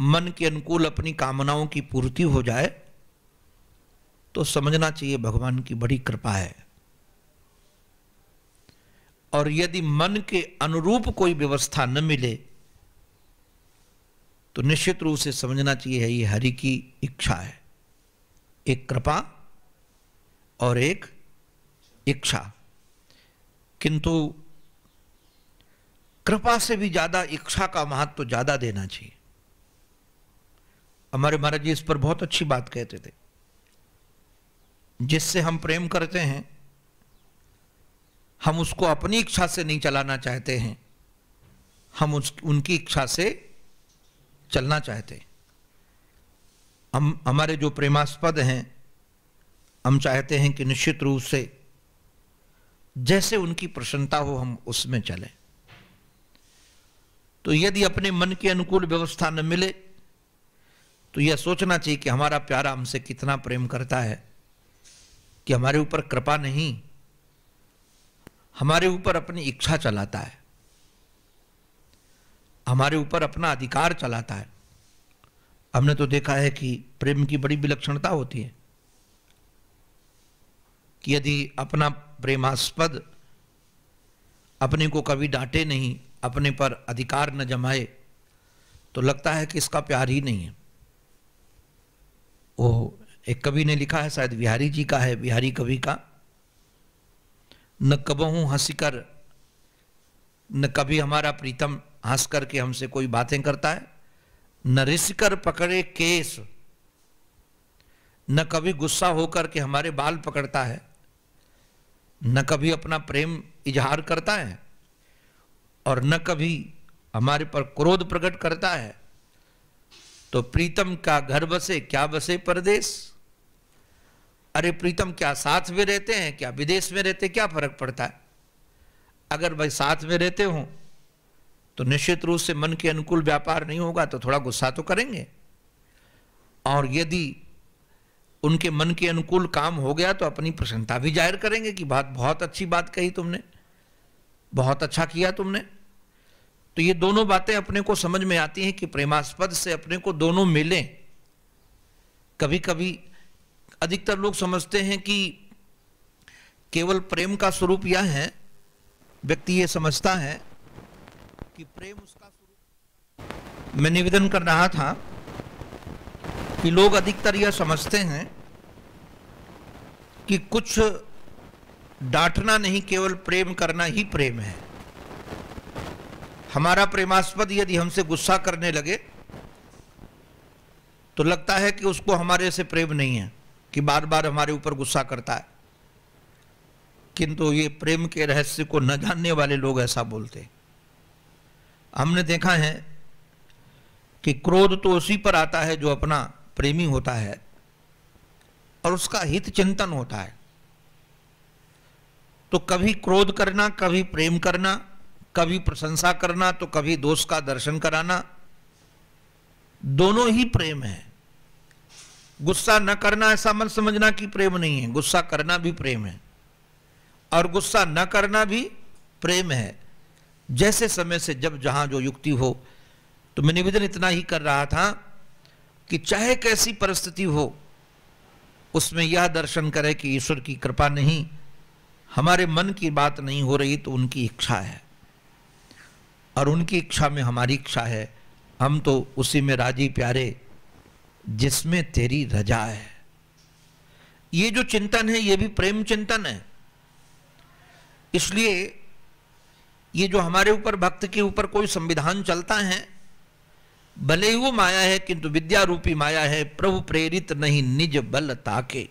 मन के अनुकूल अपनी कामनाओं की पूर्ति हो जाए तो समझना चाहिए भगवान की बड़ी कृपा है और यदि मन के अनुरूप कोई व्यवस्था न मिले तो निश्चित रूप से समझना चाहिए ये हरि की इच्छा है एक कृपा और एक इच्छा किंतु कृपा से भी ज़्यादा इच्छा का महत्व तो ज़्यादा देना चाहिए हमारे महाराज जी इस पर बहुत अच्छी बात कहते थे जिससे हम प्रेम करते हैं हम उसको अपनी इच्छा से नहीं चलाना चाहते हैं हम उस उनकी इच्छा से चलना चाहते हैं हम हमारे जो प्रेमास्पद हैं हम चाहते हैं कि निश्चित रूप से जैसे उनकी प्रसन्नता हो हम उसमें चलें तो यदि अपने मन के अनुकूल व्यवस्था न मिले तो यह सोचना चाहिए कि हमारा प्यारा हमसे कितना प्रेम करता है कि हमारे ऊपर कृपा नहीं हमारे ऊपर अपनी इच्छा चलाता है हमारे ऊपर अपना अधिकार चलाता है हमने तो देखा है कि प्रेम की बड़ी विलक्षणता होती है कि यदि अपना प्रेमास्पद अपने को कभी डांटे नहीं अपने पर अधिकार न जमाए तो लगता है कि इसका प्यार ही नहीं है वो एक कवि ने लिखा है शायद बिहारी जी का है बिहारी कवि का न कबहू हंसी कर न कभी हमारा प्रीतम हंस करके हमसे कोई बातें करता है न रिस कर पकड़े केस न कभी गुस्सा होकर के हमारे बाल पकड़ता है न कभी अपना प्रेम इजहार करता है और न कभी हमारे पर क्रोध प्रकट करता है तो प्रीतम का घर बसे क्या बसे परदेश अरे प्रीतम क्या साथ में रहते हैं क्या विदेश में रहते क्या फर्क पड़ता है अगर भाई साथ में रहते हो तो निश्चित रूप से मन के अनुकूल व्यापार नहीं होगा तो थोड़ा गुस्सा तो करेंगे और यदि उनके मन के अनुकूल काम हो गया तो अपनी प्रसन्नता भी जाहिर करेंगे कि बात बहुत अच्छी बात कही तुमने बहुत अच्छा किया तुमने तो ये दोनों बातें अपने को समझ में आती हैं कि प्रेमास्पद से अपने को दोनों मिलें कभी कभी अधिकतर लोग समझते हैं कि केवल प्रेम का स्वरूप यह है व्यक्ति ये समझता है कि प्रेम उसका स्वरूप मैं निवेदन कर रहा था कि लोग अधिकतर यह समझते हैं कि कुछ डांटना नहीं केवल प्रेम करना ही प्रेम है हमारा प्रेमास्पद यदि हमसे गुस्सा करने लगे तो लगता है कि उसको हमारे से प्रेम नहीं है कि बार बार हमारे ऊपर गुस्सा करता है किंतु ये प्रेम के रहस्य को न जानने वाले लोग ऐसा बोलते हमने देखा है कि क्रोध तो उसी पर आता है जो अपना प्रेमी होता है और उसका हित चिंतन होता है तो कभी क्रोध करना कभी प्रेम करना कभी प्रशंसा करना तो कभी दोष का दर्शन कराना दोनों ही प्रेम है गुस्सा न करना ऐसा मत समझना कि प्रेम नहीं है गुस्सा करना भी प्रेम है और गुस्सा न करना भी प्रेम है जैसे समय से जब जहां जो युक्ति हो तो मैं निवेदन इतना ही कर रहा था कि चाहे कैसी परिस्थिति हो उसमें यह दर्शन करे कि ईश्वर की कृपा नहीं हमारे मन की बात नहीं हो रही तो उनकी इच्छा है और उनकी इच्छा में हमारी इच्छा है हम तो उसी में राजी प्यारे जिसमें तेरी रजा है ये जो चिंतन है ये भी प्रेम चिंतन है इसलिए ये जो हमारे ऊपर भक्त के ऊपर कोई संविधान चलता है भले ही वो माया है किंतु विद्या रूपी माया है प्रभु प्रेरित नहीं निज बल ताके